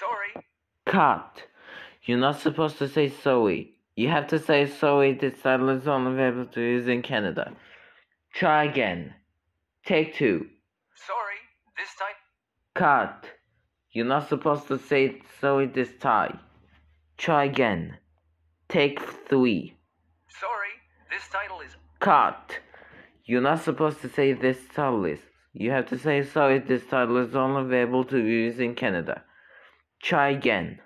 Sorry. Cut. You're not supposed to say sorry. You have to say sorry that title is only available to use in Canada. Try again. Take two. Sorry, this time. Cut. You're not supposed to say sorry this time. Try again. Take three. Sorry, this title is. Cut. You're not supposed to say this title You have to say sorry this title is only available to use in Canada. Try again.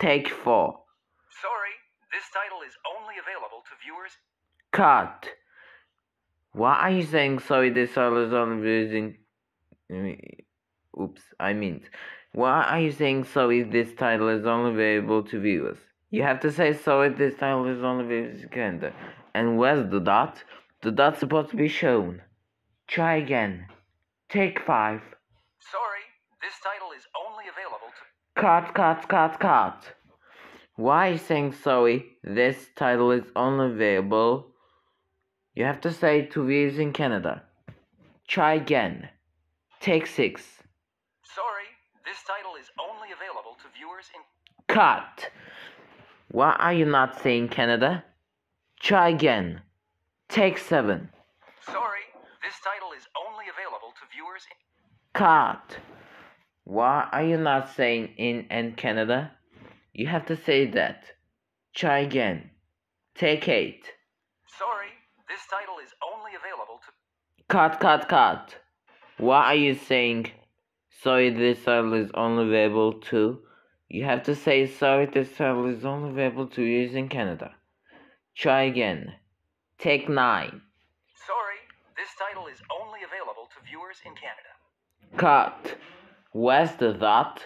Take four. Sorry, this title is only available to viewers. Cut. Why are you saying sorry? This title is only viewers. Oops, I mean, why are you saying sorry? This title is only available to viewers. You have to say sorry. This title is only viewers And where's the dot? The dot's supposed to be shown. Try again. Take five. Sorry. This title is only available to. Cut, cut, cut, cut. Why are you saying sorry? This title is only available. You have to say to viewers in Canada. Try again. Take six. Sorry, this title is only available to viewers in. Cut! Why are you not saying Canada? Try again. Take seven. Sorry, this title is only available to viewers in. Cut! Why are you not saying in and Canada? You have to say that. Try again. Take eight. Sorry, this title is only available to. Cut, cut, cut. Why are you saying sorry this title is only available to? You have to say sorry this title is only available to use in Canada. Try again. Take nine. Sorry, this title is only available to viewers in Canada. Cut. Where's the dot?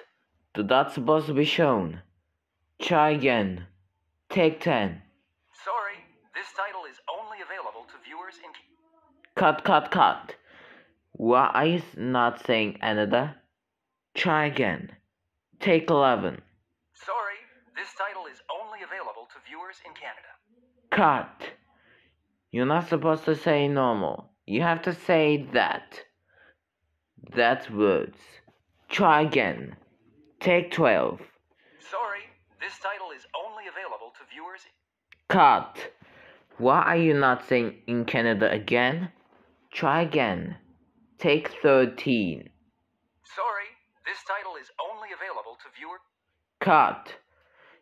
The dot's supposed to be shown. Try again. Take 10. Sorry, this title is only available to viewers in. Cut, cut, cut. Why are you not saying another? Try again. Take 11. Sorry, this title is only available to viewers in Canada. Cut. You're not supposed to say normal. You have to say that. That's words. Try again. Take 12. Sorry, this title is only available to viewers. Cut. Why are you not saying in Canada again? Try again. Take 13. Sorry, this title is only available to viewers. Cut.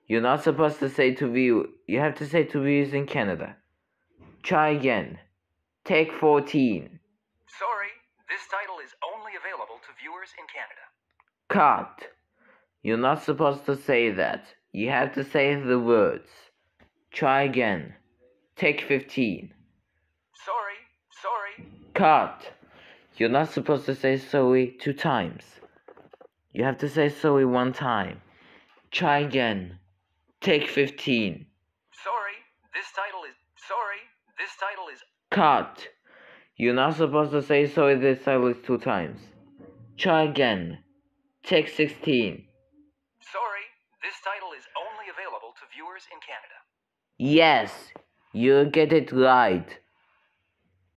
You're not supposed to say to view. You have to say to viewers in Canada. Try again. Take 14. Sorry, this title is viewers in Canada. Cut. You're not supposed to say that. You have to say the words. Try again. Take 15. Sorry, sorry. Cut. You're not supposed to say sorry two times. You have to say sorry one time. Try again. Take 15. Sorry, this title is. Sorry, this title is. Cut. You're not supposed to say sorry this title is two times. Try again. Take 16. Sorry, this title is only available to viewers in Canada. Yes, you get it right.